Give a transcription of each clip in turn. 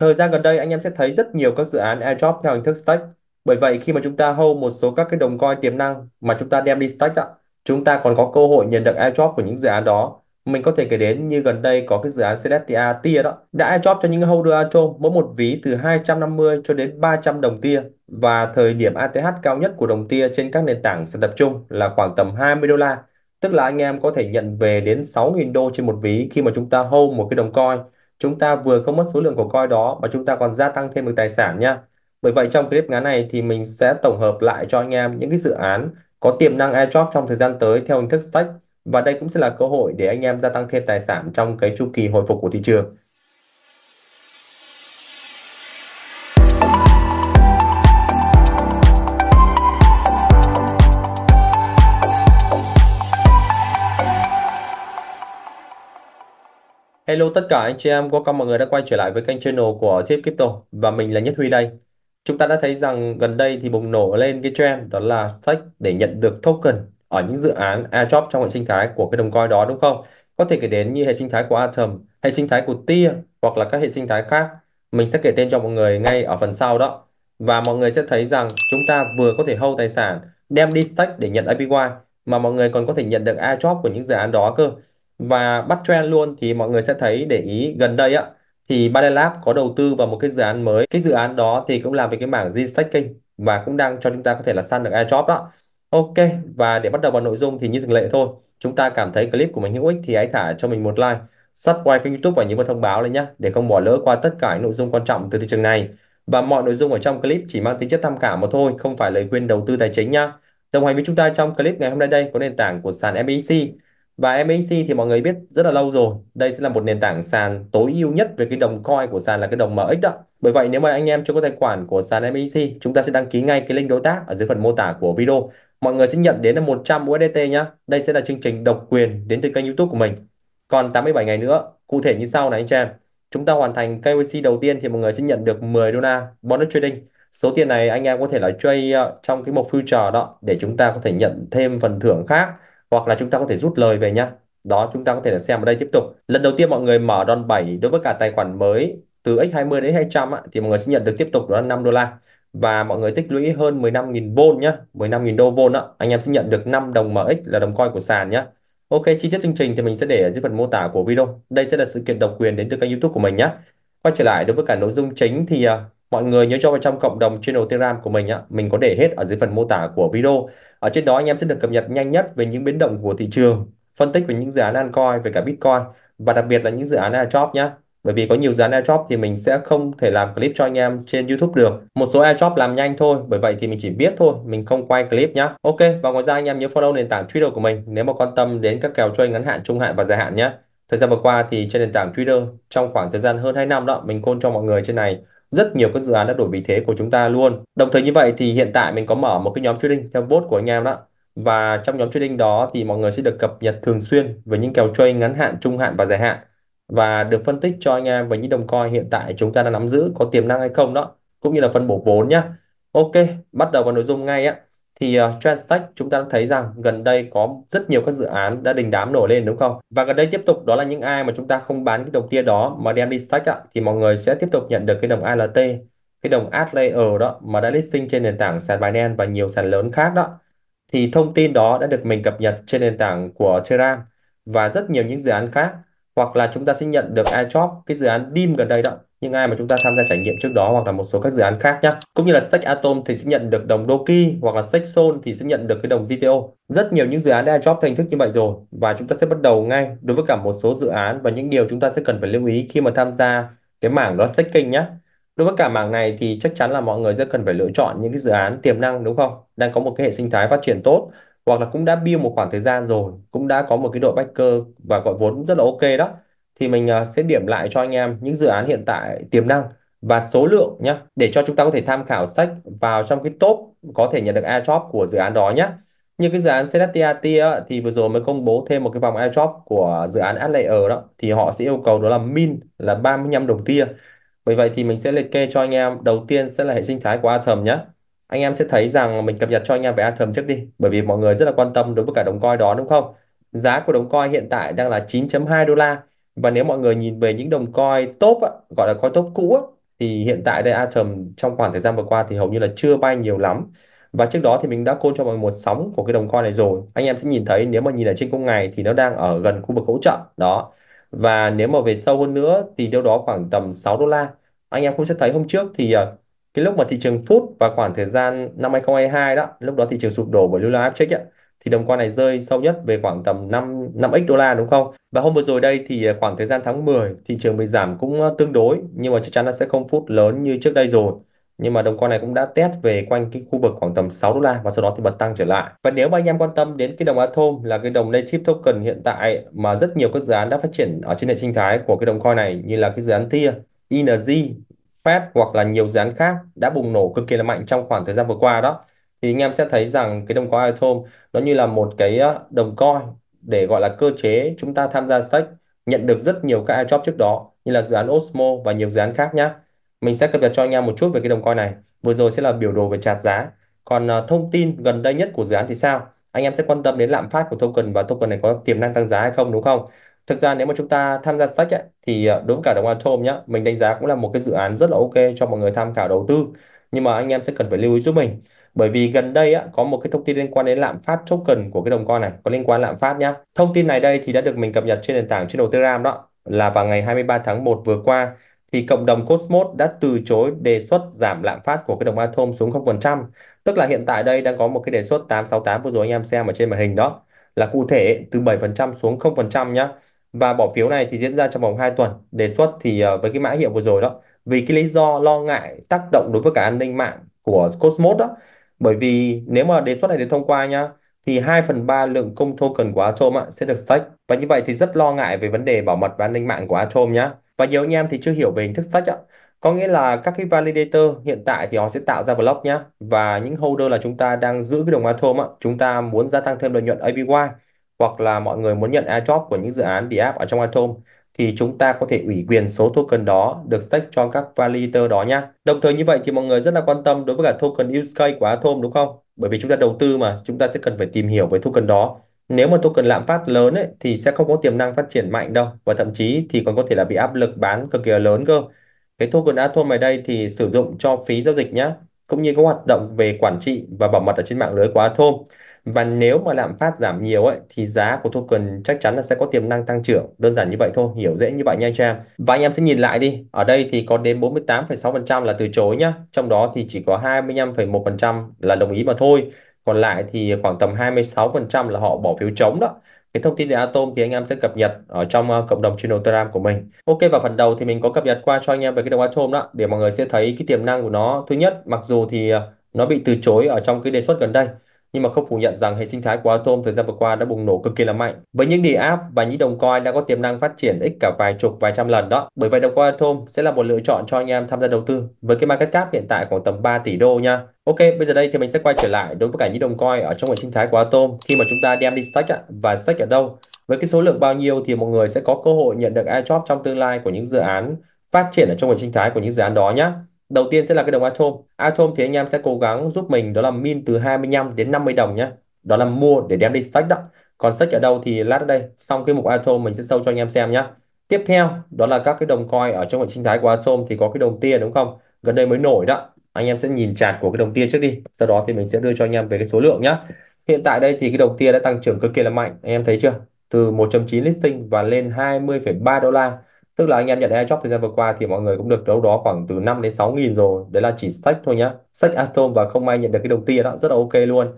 Thời gian gần đây anh em sẽ thấy rất nhiều các dự án airdrop theo hình thức stake. Bởi vậy khi mà chúng ta hold một số các cái đồng coin tiềm năng mà chúng ta đem đi stake ạ, chúng ta còn có cơ hội nhận được airdrop của những dự án đó. Mình có thể kể đến như gần đây có cái dự án Celestia tia đó, đã airdrop cho những holder Atom mỗi một ví từ 250 cho đến 300 đồng tia và thời điểm ATH cao nhất của đồng tia trên các nền tảng sẽ tập trung là khoảng tầm 20 đô la. Tức là anh em có thể nhận về đến 6.000 đô trên một ví khi mà chúng ta hold một cái đồng coin chúng ta vừa không mất số lượng của coin đó mà chúng ta còn gia tăng thêm được tài sản nha. Bởi vậy trong clip ngắn này thì mình sẽ tổng hợp lại cho anh em những cái dự án có tiềm năng airdrop trong thời gian tới theo hình thức stack và đây cũng sẽ là cơ hội để anh em gia tăng thêm tài sản trong cái chu kỳ hồi phục của thị trường. Hello tất cả anh chị em, welcome mọi người đã quay trở lại với kênh channel của Thiếp Crypto và mình là Nhất Huy đây. Chúng ta đã thấy rằng gần đây thì bùng nổ lên cái trend đó là stake để nhận được token ở những dự án airdrop trong hệ sinh thái của cái đồng coin đó đúng không? Có thể kể đến như hệ sinh thái của Atom, hệ sinh thái của Tia hoặc là các hệ sinh thái khác. Mình sẽ kể tên cho mọi người ngay ở phần sau đó. Và mọi người sẽ thấy rằng chúng ta vừa có thể hold tài sản, đem đi stake để nhận APY mà mọi người còn có thể nhận được airdrop của những dự án đó cơ và bắt trend luôn thì mọi người sẽ thấy để ý gần đây á thì Biden Lab có đầu tư vào một cái dự án mới. Cái dự án đó thì cũng làm về cái mảng restacking và cũng đang cho chúng ta có thể là săn được airdrop đó. Ok, và để bắt đầu vào nội dung thì như thường lệ thôi. Chúng ta cảm thấy clip của mình hữu ích thì hãy thả cho mình một like, subscribe kênh YouTube và nhấn vào thông báo lên nhé để không bỏ lỡ qua tất cả những nội dung quan trọng từ thị trường này. Và mọi nội dung ở trong clip chỉ mang tính chất tham khảo mà thôi, không phải lời khuyên đầu tư tài chính nha. Đồng hành với chúng ta trong clip ngày hôm nay đây có nền tảng của sàn MEC và MAC thì mọi người biết rất là lâu rồi. Đây sẽ là một nền tảng sàn tối ưu nhất về cái đồng coin của sàn là cái đồng MX đó. Bởi vậy nếu mà anh em chưa có tài khoản của sàn MAC, chúng ta sẽ đăng ký ngay cái link đối tác ở dưới phần mô tả của video. Mọi người sẽ nhận đến là 100 USDT nhá. Đây sẽ là chương trình độc quyền đến từ kênh YouTube của mình. Còn 87 ngày nữa, cụ thể như sau này anh chị em. Chúng ta hoàn thành KYC đầu tiên thì mọi người sẽ nhận được 10 đô la bonus trading. Số tiền này anh em có thể là trade ờ, trong cái mục future đó để chúng ta có thể nhận thêm phần thưởng khác hoặc là chúng ta có thể rút lời về nhá. Đó chúng ta có thể là xem ở đây tiếp tục. Lần đầu tiên mọi người mở đòn 7 đối với cả tài khoản mới từ x20 đến 200 á, thì mọi người sẽ nhận được tiếp tục đó là 5 đô la và mọi người tích lũy hơn 15.000 vôn nhá, 15.000 đô vôn á, anh em sẽ nhận được 5 đồng MX là đồng coin của sàn nhá. Ok, chi tiết chương trình thì mình sẽ để ở dưới phần mô tả của video. Đây sẽ là sự kiện độc quyền đến từ kênh YouTube của mình nhá Quay trở lại đối với cả nội dung chính thì à, mọi người nhớ cho vào trong cộng đồng channel Telegram của mình á, mình có để hết ở dưới phần mô tả của video. Ở trên đó anh em sẽ được cập nhật nhanh nhất về những biến động của thị trường, phân tích về những dự án altcoin về cả Bitcoin và đặc biệt là những dự án airdrop nhé. Bởi vì có nhiều dự án airdrop thì mình sẽ không thể làm clip cho anh em trên YouTube được. Một số airdrop làm nhanh thôi, bởi vậy thì mình chỉ biết thôi, mình không quay clip nhé. Ok, và ngoài ra anh em nhớ follow nền tảng Twitter của mình nếu mà quan tâm đến các kèo chơi ngắn hạn, trung hạn và dài hạn nhé. Thời gian vừa qua thì trên nền tảng Twitter trong khoảng thời gian hơn 2 năm đó mình côn cho mọi người trên này rất nhiều các dự án đã đổi vị thế của chúng ta luôn đồng thời như vậy thì hiện tại mình có mở một cái nhóm trading theo bot của anh em đó và trong nhóm trading đó thì mọi người sẽ được cập nhật thường xuyên về những kèo trade ngắn hạn trung hạn và dài hạn và được phân tích cho anh em về những đồng coin hiện tại chúng ta đang nắm giữ có tiềm năng hay không đó cũng như là phân bổ vốn nhá ok bắt đầu vào nội dung ngay á thì uh, TransTech chúng ta đã thấy rằng gần đây có rất nhiều các dự án đã đình đám nổi lên đúng không? Và gần đây tiếp tục đó là những ai mà chúng ta không bán cái đồng tia đó mà đem đi stack ạ, thì mọi người sẽ tiếp tục nhận được cái đồng ALT, cái đồng ADLR đó mà đã listing trên nền tảng sàn Binance và nhiều sàn lớn khác đó. Thì thông tin đó đã được mình cập nhật trên nền tảng của Telegram và rất nhiều những dự án khác hoặc là chúng ta sẽ nhận được airdrop cái dự án DIM gần đây đó những ai mà chúng ta tham gia trải nghiệm trước đó hoặc là một số các dự án khác nhé. Cũng như là Stake Atom thì sẽ nhận được đồng Doki hoặc là Stake Sol thì sẽ nhận được cái đồng GTO. Rất nhiều những dự án đã drop thành thức như vậy rồi và chúng ta sẽ bắt đầu ngay đối với cả một số dự án và những điều chúng ta sẽ cần phải lưu ý khi mà tham gia cái mảng đó staking nhé. Đối với cả mảng này thì chắc chắn là mọi người sẽ cần phải lựa chọn những cái dự án tiềm năng đúng không? Đang có một cái hệ sinh thái phát triển tốt hoặc là cũng đã build một khoảng thời gian rồi, cũng đã có một cái đội backer và gọi vốn rất là ok đó thì mình à, sẽ điểm lại cho anh em những dự án hiện tại tiềm năng và số lượng nhé để cho chúng ta có thể tham khảo sách vào trong cái top có thể nhận được airdrop của dự án đó nhé như cái dự án Senatia thì vừa rồi mới công bố thêm một cái vòng airdrop của dự án Atlayer đó thì họ sẽ yêu cầu đó là min là 35 đồng tia bởi vậy thì mình sẽ liệt kê cho anh em đầu tiên sẽ là hệ sinh thái của Atom nhé anh em sẽ thấy rằng mình cập nhật cho anh em về Atom trước đi bởi vì mọi người rất là quan tâm đối với cả đồng coin đó đúng không giá của đồng coin hiện tại đang là 9.2 đô la và nếu mọi người nhìn về những đồng coin top á, gọi là coin top cũ á, thì hiện tại đây Atom trong khoảng thời gian vừa qua thì hầu như là chưa bay nhiều lắm và trước đó thì mình đã call cho mọi người một sóng của cái đồng coin này rồi anh em sẽ nhìn thấy nếu mà nhìn ở trên công ngày thì nó đang ở gần khu vực hỗ trợ đó và nếu mà về sâu hơn nữa thì đâu đó khoảng tầm 6 đô la anh em cũng sẽ thấy hôm trước thì ờ, cái lúc mà thị trường phút và khoảng thời gian năm 2022 đó lúc đó thị trường sụp đổ bởi Lula Abcheck ấy, thì đồng coin này rơi sâu nhất về khoảng tầm 5 5x đô la đúng không? Và hôm vừa rồi đây thì à, khoảng thời gian tháng 10 thị trường bị giảm cũng à, tương đối nhưng mà chắc chắn nó sẽ không phút lớn như trước đây rồi. Nhưng mà đồng coin này cũng đã test về quanh cái khu vực khoảng tầm 6 đô la và sau đó thì bật tăng trở lại. Và nếu mà anh em quan tâm đến cái đồng Atom là cái đồng native token hiện tại mà rất nhiều các dự án đã phát triển ở trên hệ sinh thái của cái đồng coin này như là cái dự án TIA, ING, Fed hoặc là nhiều dự án khác đã bùng nổ cực kỳ là mạnh trong khoảng thời gian vừa qua đó thì anh em sẽ thấy rằng cái đồng coin atom nó như là một cái ờ, đồng coin để gọi là cơ chế chúng ta tham gia stake nhận được rất nhiều các airdrop trước đó như là dự án Osmo và nhiều dự án khác nhá. Mình sẽ cập nhật cho anh em một chút về cái đồng coin này. Vừa rồi sẽ là biểu đồ về chart giá. Còn ờ, thông tin gần đây nhất của dự án thì sao? Anh em sẽ quan tâm đến lạm phát của token và token này có tiềm năng tăng giá hay không đúng không? Thực ra nếu mà chúng ta tham gia stake ấy, thì ờ, đối với cả đồng Atom nhá, mình đánh giá cũng là một cái dự án rất là ok cho mọi người tham khảo đầu tư. Nhưng mà anh em sẽ cần phải lưu ý giúp mình bởi vì gần đây á, có một cái thông tin liên quan đến lạm phát token của cái đồng coin này có liên quan lạm phát nhá thông tin này đây thì đã được mình cập nhật trên nền tảng trên đầu Telegram đó là vào ngày 23 tháng 1 vừa qua thì cộng đồng Cosmos đã từ chối đề xuất giảm lạm phát của cái đồng Atom xuống 0%. Tức là hiện tại đây đang có một cái đề xuất 868 vừa rồi anh em xem ở trên màn hình đó là cụ thể từ 7% xuống 0% nhá. Và bỏ phiếu này thì diễn ra trong vòng 2 tuần. Đề xuất thì ờ, với cái mã hiệu vừa rồi đó vì cái lý do lo ngại tác động đối với cả an ninh mạng của Cosmos đó bởi vì nếu mà đề xuất này được thông qua nhá, thì 2 phần 3 lượng cung token của Atom ạ, sẽ được stake. Và như vậy thì rất lo ngại về vấn đề bảo mật và an ninh mạng của Atom nhá. Và nhiều anh em thì chưa hiểu về hình thức stake ạ. Có nghĩa là các cái validator hiện tại thì họ sẽ tạo ra block nhá. Và những holder là chúng ta đang giữ cái đồng Atom ạ, chúng ta muốn gia tăng thêm lợi nhuận APY hoặc là mọi người muốn nhận airdrop của những dự án DApp ở trong Atom thì chúng ta có thể ủy quyền số token đó được stake cho các validator đó nhé. Đồng thời như vậy thì mọi người rất là quan tâm đối với cả token USK của Atom đúng không? Bởi vì chúng ta đầu tư mà, chúng ta sẽ cần phải tìm hiểu về token đó. Nếu mà token lạm phát lớn ấy, thì sẽ không có tiềm năng phát triển mạnh đâu và thậm chí thì còn có thể là bị áp lực bán cực kỳ là lớn cơ. Cái token Atom này đây thì sử dụng cho phí giao dịch nhé, cũng như các hoạt động về quản trị và bảo mật ở trên mạng lưới của Atom và nếu mà lạm phát giảm nhiều ấy thì giá của token chắc chắn là sẽ có tiềm năng tăng trưởng đơn giản như vậy thôi hiểu dễ như vậy nha anh em và anh em sẽ nhìn lại đi ở đây thì có đến 48,6% là từ chối nhá trong đó thì chỉ có 25,1% là đồng ý mà thôi còn lại thì khoảng tầm 26% là họ bỏ phiếu chống đó cái thông tin về Atom thì anh em sẽ cập nhật ở trong ờ, cộng đồng channel Telegram của mình. Ok và phần đầu thì mình có cập nhật qua cho anh em về cái đồng Atom đó để mọi người sẽ thấy cái tiềm năng của nó. Thứ nhất, mặc dù thì ờ, nó bị từ chối ở trong cái đề xuất gần đây nhưng mà không phủ nhận rằng hệ sinh thái của Atom thời gian vừa qua đã bùng nổ cực kỳ là mạnh. Với những đề app và những đồng coin đã có tiềm năng phát triển ít cả vài chục vài trăm lần đó. Bởi vậy đồng coin Atom sẽ là một lựa chọn cho anh em tham gia đầu tư với cái market cap hiện tại khoảng tầm 3 tỷ đô nha. Ok, bây giờ đây thì mình sẽ quay trở lại đối với cả những đồng coin ở trong hệ sinh thái của Atom khi mà chúng ta đem đi stack và stack ở đâu. Với cái số lượng bao nhiêu thì mọi người sẽ có cơ hội nhận được airdrop trong tương lai của những dự án phát triển ở trong hệ sinh thái của những dự án đó nhé. Đầu tiên sẽ là cái đồng Atom. Atom thì anh em sẽ cố gắng giúp mình đó là min từ 25 đến 50 đồng nhé. Đó là mua để đem đi stack đó. Còn stack ở đâu thì lát ở đây. Xong cái mục Atom mình sẽ sâu cho anh em xem nhé. Tiếp theo đó là các cái đồng coin ở trong hệ sinh thái của Atom thì có cái đồng tia đúng không? Gần đây mới nổi đó. Anh em sẽ nhìn chart của cái đồng tia trước đi. Sau đó thì mình sẽ đưa cho anh em về cái số lượng nhé. Hiện tại đây thì cái đồng tia đã tăng trưởng cực kỳ là mạnh. Anh em thấy chưa? Từ 1.9 listing và lên 20,3 đô la tức là anh em nhận iJob thời gian vừa qua thì mọi người cũng được đâu đó khoảng từ 5 đến 6 nghìn rồi đấy là chỉ sách thôi nhá sách Atom và không may nhận được cái đầu tiên đó rất là ok luôn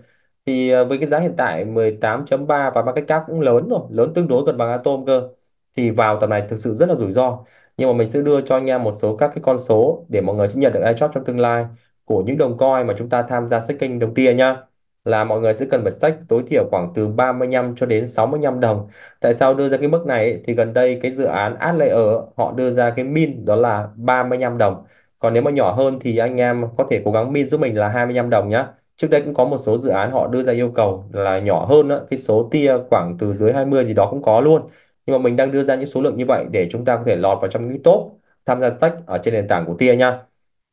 thì ờ, với cái giá hiện tại 18.3 và market cap cũng lớn rồi lớn tương đối gần bằng Atom cơ thì vào tầm này thực sự rất là rủi ro nhưng mà mình sẽ đưa cho anh em một số các cái con số để mọi người sẽ nhận được iJob trong tương lai của những đồng coin mà chúng ta tham gia kênh đầu tiên nhá là mọi người sẽ cần phải stake tối thiểu khoảng từ 35 cho đến 65 đồng. Tại sao đưa ra cái mức này thì gần đây cái dự án Atlayer họ đưa ra cái min đó là 35 đồng. Còn nếu mà nhỏ hơn thì anh em có thể cố gắng min giúp mình là 25 đồng nhá. Trước đây cũng có một số dự án họ đưa ra yêu cầu là nhỏ hơn đó, cái số tia khoảng từ dưới 20 gì đó cũng có luôn. Nhưng mà mình đang đưa ra những số lượng như vậy để chúng ta có thể lọt vào trong cái top tham gia stake ở trên nền tảng của tia nha.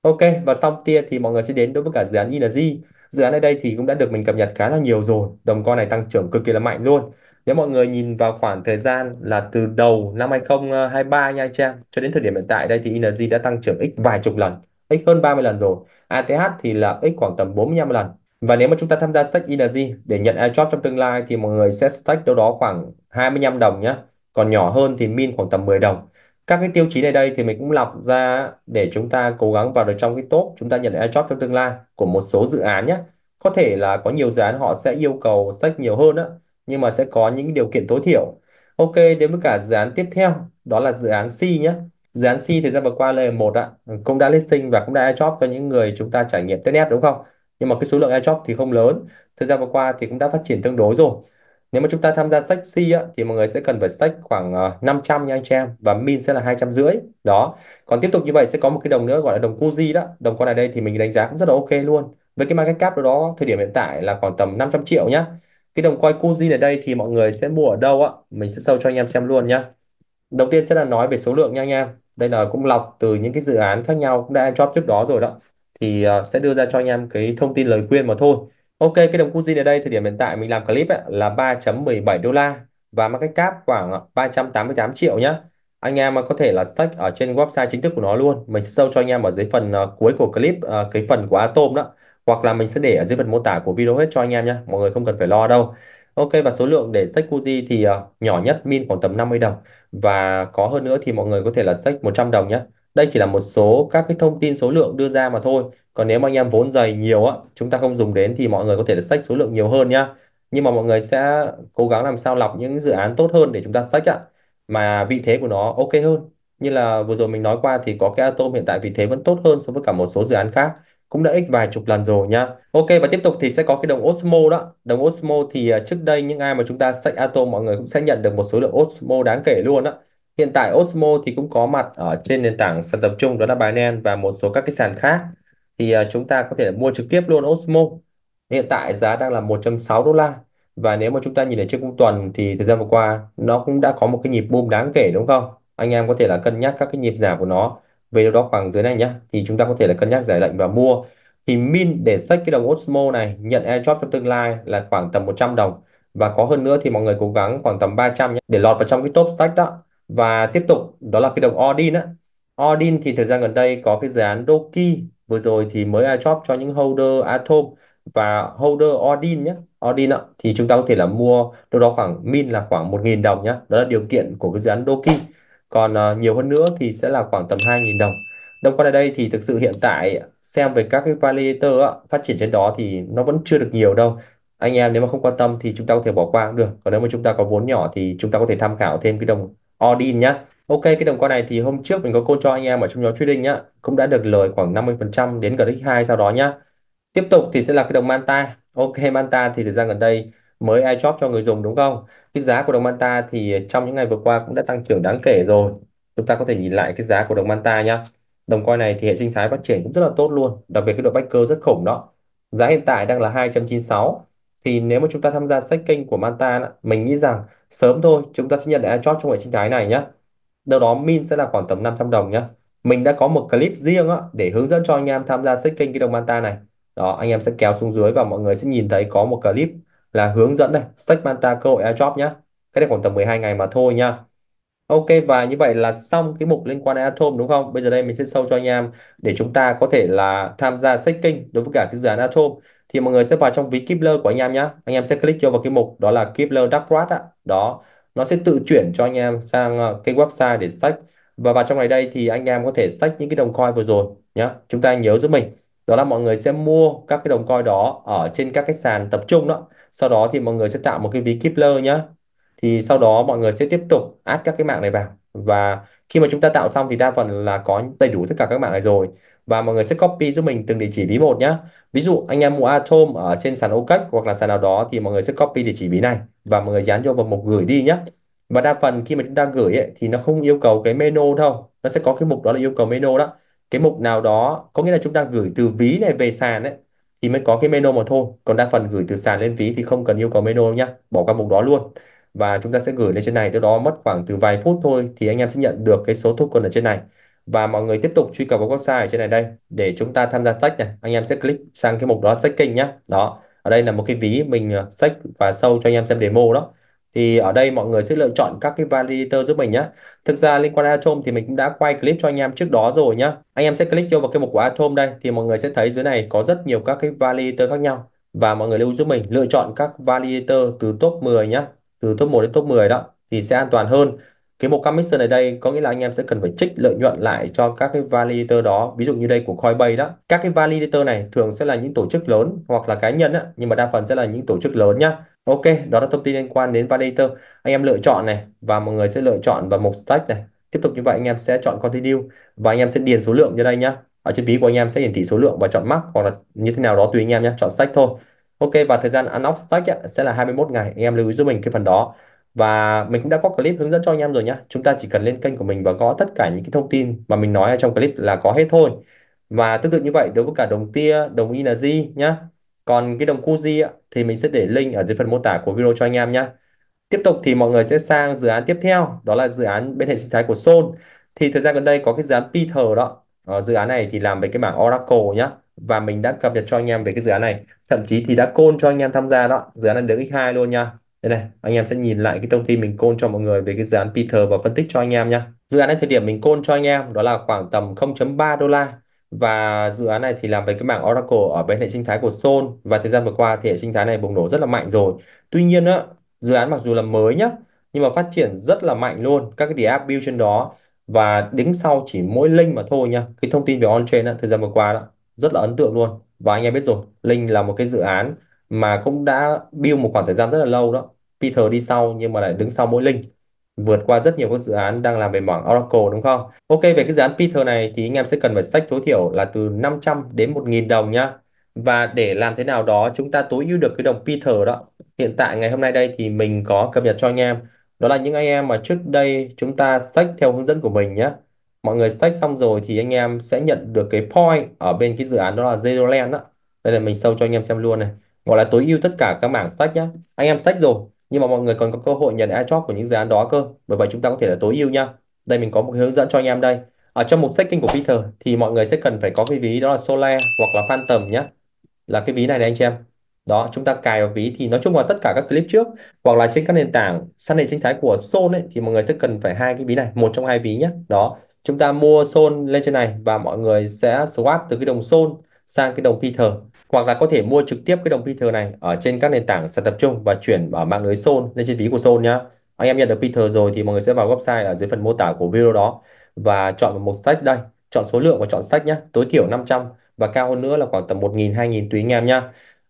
Ok và xong tia thì mọi người sẽ đến đối với cả dự án Energy dự án ở đây thì cũng đã được mình cập nhật khá là nhiều rồi đồng coin này tăng trưởng cực kỳ là mạnh luôn nếu mọi người nhìn vào khoảng thời gian là từ đầu năm 2023 nha anh Trang cho đến thời điểm hiện tại đây thì ING đã tăng trưởng x vài chục lần x hơn 30 lần rồi ATH thì là x khoảng tầm 45 lần và nếu mà chúng ta tham gia stake ING để nhận airdrop trong tương lai thì mọi người sẽ stake đâu đó khoảng 25 đồng nhé còn nhỏ hơn thì min khoảng tầm 10 đồng các cái tiêu chí này đây thì mình cũng lọc ra để chúng ta cố gắng vào được trong cái top chúng ta nhận được iJob trong tương lai của một số dự án nhé có thể là có nhiều dự án họ sẽ yêu cầu sách nhiều hơn á nhưng mà sẽ có những điều kiện tối thiểu ok đến với cả dự án tiếp theo đó là dự án C nhé dự án C thì ra vừa qua lời một ạ cũng đã listing và cũng đã iJob cho những người chúng ta trải nghiệm testnet đúng không nhưng mà cái số lượng iJob thì không lớn thời gian vừa qua thì cũng đã phát triển tương đối rồi nếu mà chúng ta tham gia stake C á, thì mọi người sẽ cần phải stake khoảng 500 ờ, nha anh chị em và min sẽ là 250. Đó. Còn tiếp tục như vậy sẽ có một cái đồng nữa gọi là đồng Kuji đó. Đồng con này đây thì mình đánh giá cũng rất là ok luôn. Với cái market cap đó, đó thời điểm hiện tại là còn tầm 500 triệu nhá. Cái đồng coin Kuji này đây thì mọi người sẽ mua ở đâu á Mình sẽ sâu cho anh em xem luôn nhá. Đầu tiên sẽ là nói về số lượng nha anh em. Đây là cũng lọc từ những cái dự án khác nhau cũng đã drop trước đó rồi đó. Thì uh, sẽ đưa ra cho anh em cái thông tin lời khuyên mà thôi Ok, cái đồng Dogecoin ở đây thời điểm hiện tại mình làm clip ấy, là 3.17 đô la và market cap khoảng 388 ờ, triệu nhá. Anh em ờ, có thể là search ở trên website chính thức của nó luôn. Mình sẽ show cho anh em ở dưới phần ờ, cuối của clip cái phần của Atom đó. Hoặc là mình sẽ để ở dưới phần mô tả của video hết cho anh em nhá. Mọi người không cần phải lo đâu. Ok và số lượng để stake Dogecoin thì nhỏ nhất min khoảng tầm 50 đồng và có hơn nữa thì mọi người có thể là stake 100 đồng nhá. Đây chỉ là một số các cái thông tin số lượng đưa ra mà thôi còn nếu mà anh em vốn dày nhiều á chúng ta không dùng đến thì mọi người có thể là sách số lượng nhiều hơn nhá nhưng mà mọi người sẽ cố gắng làm sao lọc những dự án tốt hơn để chúng ta sách ạ mà vị thế của nó ok hơn như là vừa rồi mình nói qua thì có cái Atom hiện tại vị thế vẫn tốt hơn so với cả một số dự án khác cũng đã x vài chục lần rồi nha. Ok và tiếp tục thì sẽ có cái đồng Osmo đó. Đồng Osmo thì à, trước đây những ai mà chúng ta sách Atom mọi người cũng sẽ nhận được một số lượng Osmo đáng kể luôn á. Hiện tại Osmo thì cũng có mặt ở trên nền tảng sàn tập trung đó là Binance và một số các cái sàn khác thì uh, chúng ta có thể mua trực tiếp luôn Osmo hiện tại giá đang là 1.6 đô la và nếu mà chúng ta nhìn ở trước khung tuần thì thời gian vừa qua nó cũng đã có một cái nhịp boom đáng kể đúng không anh em có thể là cân nhắc các cái nhịp giảm của nó về đâu đó khoảng dưới này nhá thì chúng ta có thể là cân nhắc giải lệnh và mua thì min để stake cái đồng Osmo này nhận airdrop trong tương lai là khoảng tầm 100 đồng và có hơn nữa thì mọi người cố gắng khoảng tầm 300 nhé để lọt vào trong cái top stack đó và tiếp tục đó là cái đồng Odin á Odin thì thời gian gần đây có cái dự án Doki vừa rồi thì mới airdrop cho những holder Atom và holder Odin nhé Odin ạ thì chúng ta có thể là mua đâu đó khoảng min là khoảng 1.000 đồng nhé đó là điều kiện của cái dự án Doki còn uh, nhiều hơn nữa thì sẽ là khoảng tầm 2.000 đồng Đồng qua đây thì thực sự hiện tại xem về các cái validator á, phát triển trên đó thì nó vẫn chưa được nhiều đâu. Anh em nếu mà không quan tâm thì chúng ta có thể bỏ qua cũng được. Còn nếu mà chúng ta có vốn nhỏ thì chúng ta có thể tham khảo thêm cái đồng Odin nhé Ok, cái đồng coin này thì hôm trước mình có cô cho anh em ở trong nhóm trading nhá, cũng đã được lời khoảng 50% đến GX2 sau đó nhá. Tiếp tục thì sẽ là cái đồng Manta. Ok, Manta thì thời gian gần đây mới airdrop cho người dùng đúng không? Cái giá của đồng Manta thì trong những ngày vừa qua cũng đã tăng trưởng đáng kể rồi. Chúng ta có thể nhìn lại cái giá của đồng Manta nhá. Đồng coin này thì hệ sinh thái phát triển cũng rất là tốt luôn, đặc biệt cái đội backer rất khủng đó. Giá hiện tại đang là 296. Thì nếu mà chúng ta tham gia staking của Manta, mình nghĩ rằng sớm thôi chúng ta sẽ nhận được airdrop trong hệ sinh thái này nhá đâu đó min sẽ là khoảng tầm 500 đồng nhá. mình đã có một clip riêng á, để hướng dẫn cho anh em tham gia staking cái đồng Manta này đó anh em sẽ kéo xuống dưới và mọi người sẽ nhìn thấy có một clip là hướng dẫn này stake Manta cơ hội airdrop nhá. cái này khoảng tầm 12 ngày mà thôi nhá. Ok và như vậy là xong cái mục liên quan đến Atom đúng không? Bây giờ đây mình sẽ sâu cho anh em để chúng ta có thể là tham gia staking đối với cả cái dự án Atom thì mọi người sẽ vào trong ví Kibler của anh em nhá. Anh em sẽ click vô vào cái mục đó là Kibler Dark Rat á. Đó nó sẽ tự chuyển cho anh em sang ờ, cái website để stack và vào trong này đây thì anh em có thể stack những cái đồng coin vừa rồi nhé chúng ta nhớ giúp mình đó là mọi người sẽ mua các cái đồng coin đó ở trên các cái sàn tập trung đó sau đó thì mọi người sẽ tạo một cái ví Kepler nhé thì sau đó mọi người sẽ tiếp tục add các cái mạng này vào và khi mà chúng ta tạo xong thì đa phần là có đầy đủ tất cả các mạng này rồi và mọi người sẽ copy giúp mình từng địa chỉ ví một nhé. Ví dụ anh em mua Atom ở trên sàn OKEx hoặc là sàn nào đó thì mọi người sẽ copy địa chỉ ví này và mọi người dán vô vào mục gửi đi nhé. Và đa phần khi mà chúng ta gửi ấy, thì nó không yêu cầu cái menu đâu. Nó sẽ có cái mục đó là yêu cầu menu đó. Cái mục nào đó có nghĩa là chúng ta gửi từ ví này về sàn ấy thì mới có cái menu mà thôi. Còn đa phần gửi từ sàn lên ví thì không cần yêu cầu menu nhá. Bỏ qua mục đó luôn. Và chúng ta sẽ gửi lên trên này. Từ đó mất khoảng từ vài phút thôi thì anh em sẽ nhận được cái số token ở trên này và mọi người tiếp tục truy cập vào website ở trên này đây để chúng ta tham gia sách này anh em sẽ click sang cái mục đó sách kênh nhá đó ở đây là một cái ví mình ờ, sách và sâu cho anh em xem demo đó thì ở đây mọi người sẽ lựa chọn các cái validator giúp mình nhé thực ra liên quan Atom thì mình cũng đã quay clip cho anh em trước đó rồi nhá anh em sẽ click vô vào cái mục của Atom đây thì mọi người sẽ thấy dưới này có rất nhiều các cái validator khác nhau và mọi người lưu giúp mình lựa chọn các validator từ top 10 nhá từ top 1 đến top 10 đó thì sẽ an toàn hơn cái một commission ở đây có nghĩa là anh em sẽ cần phải trích lợi nhuận lại cho các cái validator đó ví dụ như đây của Coinbase đó các cái validator này thường sẽ là những tổ chức lớn hoặc là cá nhân á nhưng mà đa phần sẽ là những tổ chức lớn nhá ok đó là thông tin liên quan đến validator anh em lựa chọn này và mọi người sẽ lựa chọn vào mục stack này tiếp tục như vậy anh em sẽ chọn continue và anh em sẽ điền số lượng như đây nhá ở trên ví của anh em sẽ hiển thị số lượng và chọn max hoặc là như thế nào đó tùy anh em nhé chọn stack thôi ok và thời gian unlock stack sẽ là 21 ngày anh em lưu ý giúp mình cái phần đó và mình cũng đã có clip hướng dẫn cho anh em rồi nhá. Chúng ta chỉ cần lên kênh của mình và gõ tất cả những cái thông tin mà mình nói ở trong clip là có hết thôi. Và tương tự như vậy đối với cả đồng tia, đồng ING nhá. Còn cái đồng Cozy thì mình sẽ để link ở dưới phần mô tả của video cho anh em nhá Tiếp tục thì mọi người sẽ sang dự án tiếp theo, đó là dự án bên hệ sinh thái của Sol. Thì thời gian gần đây có cái dự án Peter đó. Ờ, dự án này thì làm về cái mảng Oracle nhá. Và mình đã cập nhật cho anh em về cái dự án này. Thậm chí thì đã côn cho anh em tham gia đó. Dự án này được x2 luôn nha. Đây này, anh em sẽ nhìn lại cái thông tin mình côn cho mọi người về cái dự án Peter và phân tích cho anh em nhé. Dự án này thời điểm mình côn cho anh em đó là khoảng tầm 0.3 đô la và dự án này thì làm về cái mảng Oracle ở bên hệ sinh thái của Sol và thời gian vừa qua thì hệ sinh thái này bùng nổ rất là mạnh rồi. Tuy nhiên á, dự án mặc dù là mới nhá nhưng mà phát triển rất là mạnh luôn các cái đề app build trên đó và đứng sau chỉ mỗi link mà thôi nhá. Cái thông tin về on-chain á, thời gian vừa qua đó rất là ấn tượng luôn và anh em biết rồi, link là một cái dự án mà cũng đã build một khoảng thời gian rất là lâu đó. Peter đi sau nhưng mà lại đứng sau mỗi Linh vượt qua rất nhiều các dự án đang làm về mảng Oracle đúng không? Ok về cái dự án Peter này thì anh em sẽ cần phải sách tối thiểu là từ 500 đến 1.000 đồng nhá. Và để làm thế nào đó chúng ta tối ưu được cái đồng Peter đó. Hiện tại ngày hôm nay đây thì mình có cập nhật cho anh em. Đó là những anh em mà trước đây chúng ta sách theo hướng dẫn của mình nhá, Mọi người sách xong rồi thì anh em sẽ nhận được cái point ở bên cái dự án đó là Zeroland đó. Đây là mình show cho anh em xem luôn này gọi là tối ưu tất cả các mảng stack nhá anh em stack rồi nhưng mà mọi người còn có cơ hội nhận airdrop của những dự án đó cơ bởi vậy chúng ta có thể là tối ưu nhá đây mình có một hướng dẫn cho anh em đây ở trong mục staking của Peter thì mọi người sẽ cần phải có cái ví đó là Solar hoặc là Phantom nhé là cái ví này này anh chị em đó chúng ta cài vào ví thì nói chung là tất cả các clip trước hoặc là trên các nền tảng săn nền sinh thái của Sol ấy thì mọi người sẽ cần phải hai cái ví này một trong hai ví nhé đó chúng ta mua Sol lên trên này và mọi người sẽ swap từ cái đồng Sol sang cái đồng Peter hoặc là có thể mua trực tiếp cái đồng Tether này ở trên các nền tảng sàn tập trung và chuyển ở mạng lưới Sol lên trên ví của Sol nhá anh em nhận được Tether rồi thì mọi người sẽ vào website ở dưới phần mô tả của video đó và chọn một sách đây chọn số lượng và chọn sách nhá tối thiểu 500 và cao hơn nữa là khoảng tầm 1.000 2.000 tùy anh em nhá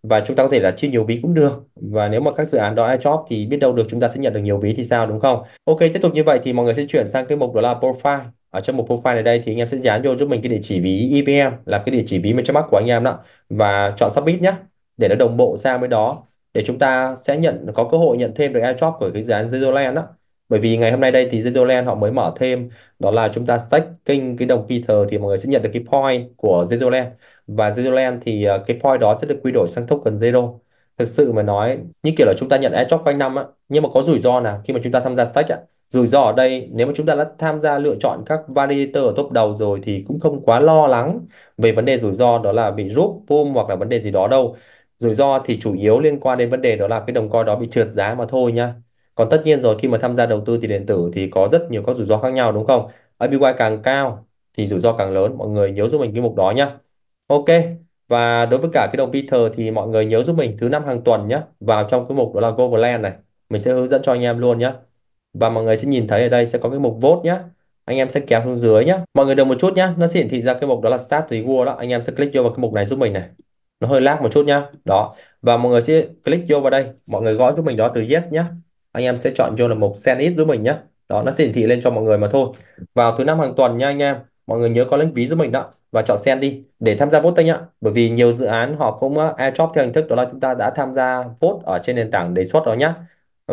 và chúng ta có thể là chia nhiều ví cũng được và nếu mà các dự án đó ai chóp thì biết đâu được chúng ta sẽ nhận được nhiều ví thì sao đúng không Ok tiếp tục như vậy thì mọi người sẽ chuyển sang cái mục đó là profile ở trong một profile này đây thì anh em sẽ dán vô giúp mình cái địa chỉ ví EVM là cái địa chỉ ví MetaMask của anh em đó và chọn submit nhé để nó đồng bộ sang với đó để chúng ta sẽ nhận có cơ hội nhận thêm được airdrop của cái dự án Zeroland đó bởi vì ngày hôm nay đây thì Zeroland họ mới mở thêm đó là chúng ta staking cái đồng Peter thì mọi người sẽ nhận được cái point của Zeroland và Zeroland thì ờ, cái point đó sẽ được quy đổi sang token Zero thực sự mà nói như kiểu là chúng ta nhận airdrop quanh năm á nhưng mà có rủi ro là khi mà chúng ta tham gia stake á rủi ro ở đây nếu mà chúng ta đã tham gia lựa chọn các validator ở top đầu rồi thì cũng không quá lo lắng về vấn đề rủi ro đó là bị rút boom hoặc là vấn đề gì đó đâu rủi ro thì chủ yếu liên quan đến vấn đề đó là cái đồng coin đó bị trượt giá mà thôi nhá còn tất nhiên rồi khi mà tham gia đầu tư tiền điện tử thì có rất nhiều các rủi ro khác nhau đúng không RPY càng cao thì rủi ro càng lớn mọi người nhớ giúp mình cái mục đó nhá ok và đối với cả cái đồng Peter thì mọi người nhớ giúp mình thứ năm hàng tuần nhé vào trong cái mục đó là Goverland này mình sẽ hướng dẫn cho anh em luôn nhé và mọi người sẽ nhìn thấy ở đây sẽ có cái mục vote nhé anh em sẽ kéo xuống dưới nhé mọi người đợi một chút nhá nó sẽ hiển thị ra cái mục đó là start the word đó anh em sẽ click vô vào cái mục này giúp mình này nó hơi lag một chút nhá đó và mọi người sẽ click vô vào đây mọi người gõ giúp mình đó từ yes nhá anh em sẽ chọn vô là mục send it giúp mình nhá đó nó sẽ hiển thị lên cho mọi người mà thôi vào thứ năm hàng tuần nha anh em mọi người nhớ có link ví giúp mình đó và chọn send đi để tham gia voting ạ bởi vì nhiều dự án họ cũng uh, airdrop theo hình thức đó là chúng ta đã tham gia vote ở trên nền tảng đề xuất đó nhá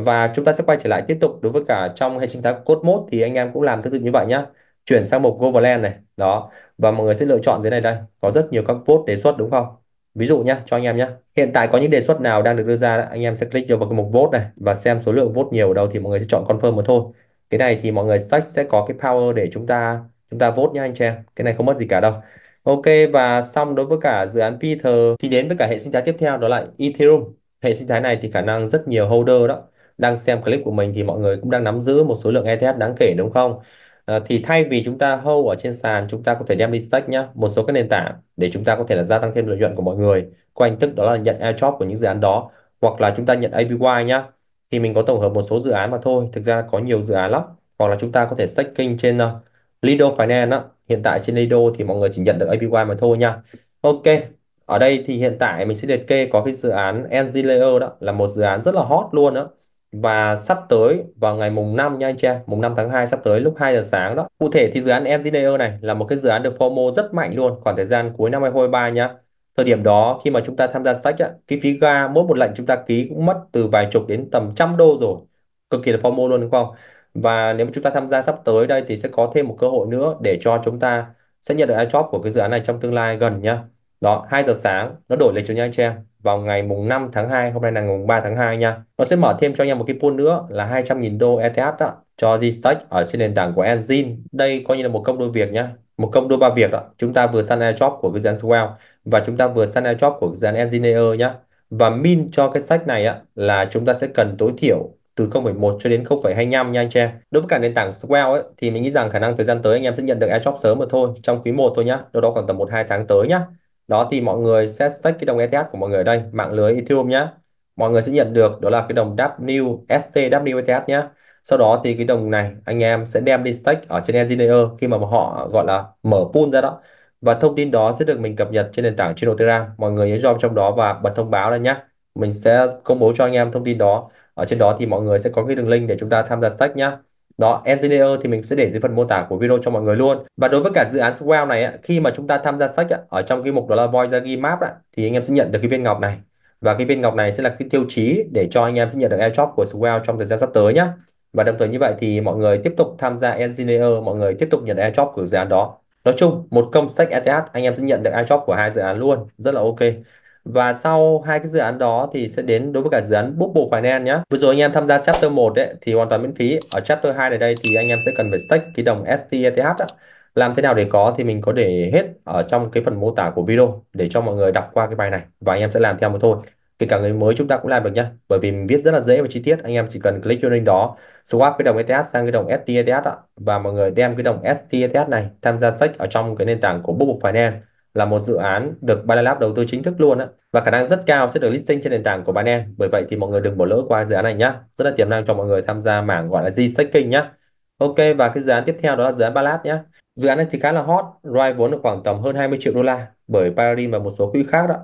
và chúng ta sẽ quay trở lại tiếp tục đối với cả trong hệ sinh thái code mode thì anh em cũng làm tương tự như vậy nhá chuyển sang mục Goverland này đó và mọi người sẽ lựa chọn dưới này đây có rất nhiều các post đề xuất đúng không ví dụ nhá cho anh em nhá hiện tại có những đề xuất nào đang được đưa ra anh em sẽ click vào cái mục vote này và xem số lượng vote nhiều ở đâu thì mọi người sẽ chọn confirm một thôi cái này thì mọi người stack sẽ có cái power để chúng ta chúng ta vote nhá anh chị em cái này không mất gì cả đâu ok và xong đối với cả dự án Peter thì đến với cả hệ sinh thái tiếp theo đó là Ethereum hệ sinh thái này thì khả năng rất nhiều holder đó đang xem clip của mình thì mọi người cũng đang nắm giữ một số lượng ETF đáng kể đúng không? À, thì thay vì chúng ta hold ở trên sàn, chúng ta có thể đem đi stake nhá, một số các nền tảng để chúng ta có thể là gia tăng thêm lợi nhuận của mọi người qua hình thức đó là nhận airdrop của những dự án đó hoặc là chúng ta nhận APY nhá. Thì mình có tổng hợp một số dự án mà thôi, thực ra có nhiều dự án lắm. Hoặc là chúng ta có thể staking trên uh, Lido Finance á, hiện tại trên Lido thì mọi người chỉ nhận được APY mà thôi nha. Ok, ở đây thì hiện tại mình sẽ liệt kê có cái dự án NG Layer đó là một dự án rất là hot luôn đó và sắp tới vào ngày mùng 5 nha anh chị em, mùng 5 tháng 2 sắp tới lúc 2 giờ sáng đó. Cụ thể thì dự án Engineer này là một cái dự án được FOMO rất mạnh luôn khoảng thời gian cuối năm 2023 nhá. Thời điểm đó khi mà chúng ta tham gia stack á, cái phí ga mỗi một lệnh chúng ta ký cũng mất từ vài chục đến tầm trăm đô rồi. Cực kỳ là FOMO luôn đúng không? Và nếu mà chúng ta tham gia sắp tới đây thì sẽ có thêm một cơ hội nữa để cho chúng ta sẽ nhận được iJob của cái dự án này trong tương lai gần nhá đó 2 giờ sáng nó đổi lịch cho nha anh chị em vào ngày mùng 5 tháng 2 hôm nay là ngày mùng 3 tháng 2 nha nó sẽ mở thêm cho anh em một cái pool nữa là 200.000 đô ETH đó cho Zstake ở trên nền tảng của Enzin đây coi như là một công đôi việc nhá một công đôi ba việc đó chúng ta vừa săn airdrop của cái dự án Swell và chúng ta vừa săn airdrop của cái dự án Engineer nhá và min cho cái sách này á, là chúng ta sẽ cần tối thiểu từ 0.1 cho đến 0.25 nha anh chị em. Đối với cả nền tảng Swell ấy thì mình nghĩ rằng khả năng thời gian tới anh em sẽ nhận được airdrop sớm mà thôi, trong quý 1 thôi nhá. Đâu đó khoảng tầm 1 2 tháng tới nhá đó thì mọi người sẽ stake cái đồng ETH của mọi người ở đây mạng lưới Ethereum nhé, mọi người sẽ nhận được đó là cái đồng W STW ETH sau đó thì cái đồng này anh em sẽ đem đi stake ở trên Engineer khi mà họ gọi là mở pool ra đó và thông tin đó sẽ được mình cập nhật trên nền tảng trên Telegram mọi người nhớ join trong đó và bật thông báo lên nhé. mình sẽ công bố cho anh em thông tin đó ở trên đó thì mọi người sẽ có cái đường link để chúng ta tham gia stake nhé. Đó, engineer thì mình sẽ để dưới phần mô tả của video cho mọi người luôn. Và đối với cả dự án Swell này, khi mà chúng ta tham gia sách ở trong cái mục đó là Voyage Map thì anh em sẽ nhận được cái viên ngọc này. Và cái viên ngọc này sẽ là cái tiêu chí để cho anh em sẽ nhận được airdrop của Swell trong thời gian sắp tới nhé. Và đồng thời như vậy thì mọi người tiếp tục tham gia engineer, mọi người tiếp tục nhận airdrop của dự án đó. Nói chung, một công stack ETH anh em sẽ nhận được airdrop của hai dự án luôn, rất là ok. Và sau hai cái dự án đó thì sẽ đến đối với cả dự án Bubble Finance nhé. Vừa rồi anh em tham gia chapter 1 ấy, thì hoàn toàn miễn phí. Ở chapter 2 này đây thì anh em sẽ cần phải stake cái đồng STETH á. Làm thế nào để có thì mình có để hết ở trong cái phần mô tả của video để cho mọi người đọc qua cái bài này và anh em sẽ làm theo mà thôi. Kể cả người mới chúng ta cũng làm được nhá. Bởi vì mình viết rất là dễ và chi tiết, anh em chỉ cần click vô link đó, swap cái đồng ETH sang cái đồng STETH ạ và mọi người đem cái đồng STETH này tham gia stake ở trong cái nền tảng của Bubble Finance là một dự án được Binance đầu tư chính thức luôn á và khả năng rất cao sẽ được listing trên nền tảng của Binance. Bởi vậy thì mọi người đừng bỏ lỡ qua dự án này nhá. Rất là tiềm năng cho mọi người tham gia mảng gọi là Z-staking nhá. Ok và cái dự án tiếp theo đó là dự án Balad nhá. Dự án này thì khá là hot, raise vốn được khoảng tầm hơn 20 triệu đô la bởi Paladin và một số quỹ khác đó.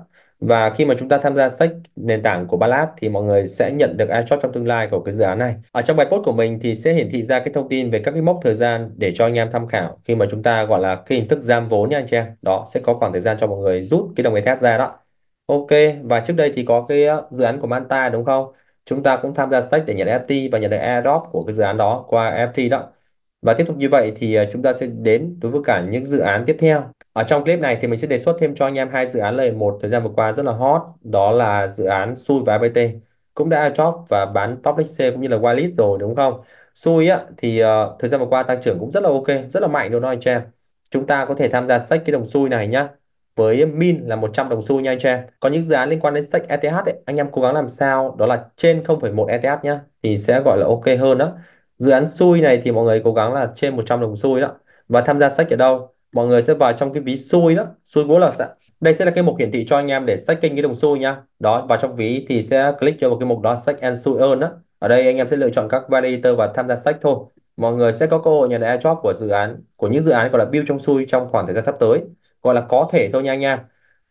Và khi mà chúng ta tham gia stake nền tảng của Ballad thì mọi người sẽ nhận được iShot trong tương lai của cái dự án này. Ở trong bài post của mình thì sẽ hiển thị ra cái thông tin về các cái mốc thời gian để cho anh em tham khảo khi mà chúng ta gọi là cái hình thức giam vốn nha anh chị em. Đó sẽ có khoảng thời gian cho mọi người rút cái đồng ETH ra đó. Ok và trước đây thì có cái ờ, dự án của Manta đúng không? Chúng ta cũng tham gia stake để nhận FT và nhận được airdrop của cái dự án đó qua FT đó. Và tiếp tục như vậy thì ờ, chúng ta sẽ đến đối với cả những dự án tiếp theo ở trong clip này thì mình sẽ đề xuất thêm cho anh em hai dự án lời một thời gian vừa qua rất là hot, đó là dự án Sui và ABT cũng đã drop và bán public sale cũng như là whitelist rồi đúng không? Sui á thì uh, thời gian vừa qua tăng trưởng cũng rất là ok, rất là mạnh đúng không anh em? Chúng ta có thể tham gia stake cái đồng Sui này nhá. Với min là 100 đồng sui nha anh em. Có những dự án liên quan đến stake ETH ấy, anh em cố gắng làm sao đó là trên 0,1 ETH nhá thì sẽ gọi là ok hơn đó. Dự án sui này thì mọi người cố gắng là trên 100 đồng sui đó. Và tham gia stake ở đâu? mọi người sẽ vào trong cái ví xôi đó xôi bố là đây sẽ là cái mục hiển thị cho anh em để sách kênh cái đồng xôi nha đó vào trong ví thì sẽ click cho vào cái mục đó sách and xôi earn đó ở đây anh em sẽ lựa chọn các validator và tham gia sách thôi mọi người sẽ có cơ hội nhận được airdrop của dự án của những dự án gọi là build trong xui trong khoảng thời gian sắp tới gọi là có thể thôi nha anh em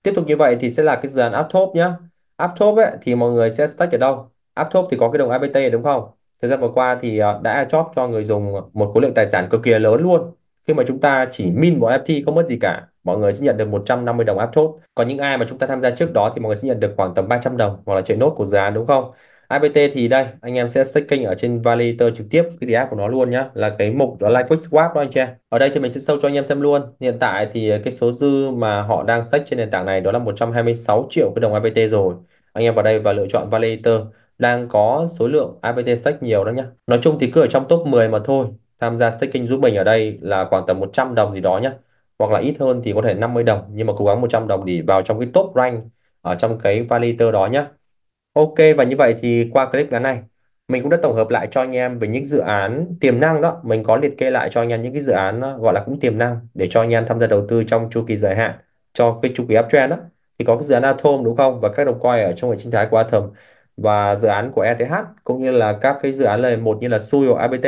tiếp tục như vậy thì sẽ là cái dự án Aptop nhá Aptop ấy thì mọi người sẽ stack ở đâu Aptop thì có cái đồng APT đúng không thời gian vừa qua thì ờ, đã airdrop cho người dùng một khối lượng tài sản cực kỳ lớn luôn khi mà chúng ta chỉ min vào FT không mất gì cả mọi người sẽ nhận được 150 đồng app chốt còn những ai mà chúng ta tham gia trước đó thì mọi người sẽ nhận được khoảng tầm 300 đồng hoặc là chơi nốt của dự án đúng không APT thì đây anh em sẽ staking ở trên validator trực tiếp cái app của nó luôn nhá là cái mục đó là quick swap đó anh chị em ở đây thì mình sẽ sâu cho anh em xem luôn hiện tại thì cái số dư mà họ đang stake trên nền tảng này đó là 126 triệu cái đồng APT rồi anh em vào đây và lựa chọn validator đang có số lượng APT stake nhiều đó nhá nói chung thì cứ ở trong top 10 mà thôi tham gia staking giúp mình ở đây là khoảng tầm 100 đồng gì đó nhé hoặc là ít hơn thì có thể 50 đồng nhưng mà cố gắng 100 đồng để vào trong cái top rank ở trong cái validator đó nhé Ok và như vậy thì qua clip ngắn này mình cũng đã tổng hợp lại cho anh em về những dự án tiềm năng đó mình có liệt kê lại cho anh em những cái dự án ờ, gọi là cũng tiềm năng để cho anh em tham gia đầu tư trong chu kỳ dài hạn cho cái chu kỳ uptrend đó thì có cái dự án Atom đúng không và các đồng coin ở trong hệ sinh thái của Atom và dự án của ETH cũng như là các cái dự án lời một như là SUI ABT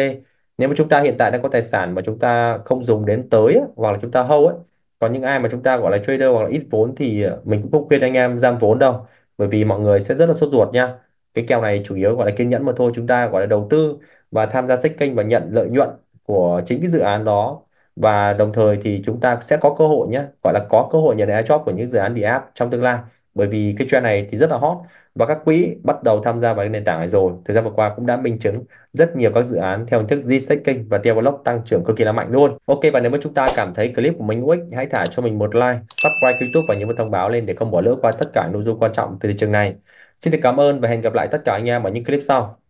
nếu mà chúng ta hiện tại đang có tài sản mà chúng ta không dùng đến tới hoặc là chúng ta hâu ấy còn những ai mà chúng ta gọi là trader hoặc là ít vốn thì ờ, mình cũng không khuyên anh em giảm vốn đâu bởi vì mọi người sẽ rất là sốt ruột nha cái kèo này chủ yếu gọi là kiên nhẫn mà thôi chúng ta gọi là đầu tư và tham gia stake kênh và nhận lợi nhuận của chính cái dự án đó và đồng thời thì chúng ta sẽ có cơ hội nhé gọi là có cơ hội nhận được airdrop của những dự án đi DApp trong tương lai bởi vì cái trend này thì rất là hot và các quỹ bắt đầu tham gia vào cái nền tảng này rồi thời gian vừa qua cũng đã minh chứng rất nhiều các dự án theo hình thức Z-Staking và Tia Block tăng trưởng cực kỳ là mạnh luôn ok và nếu mà chúng ta cảm thấy clip của mình hữu ích hãy thả cho mình một like subscribe YouTube và nhấn vào thông báo lên để không bỏ lỡ qua tất cả nội dung quan trọng từ thị trường này xin được cảm ơn và hẹn gặp lại tất cả anh em ở những clip sau